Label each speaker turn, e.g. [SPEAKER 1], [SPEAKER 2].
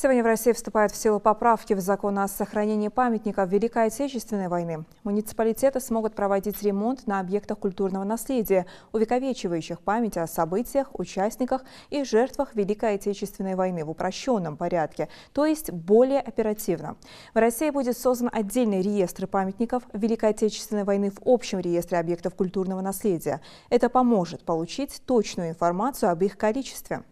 [SPEAKER 1] Сегодня в России вступают в силу поправки в закон о сохранении памятников Великой Отечественной войны. Муниципалитеты смогут проводить ремонт на объектах культурного наследия, увековечивающих память о событиях, участниках и жертвах Великой Отечественной войны в упрощенном порядке, то есть более оперативно. В России будет создан отдельный реестр памятников Великой Отечественной войны в общем реестре объектов культурного наследия. Это поможет получить точную информацию об их количестве.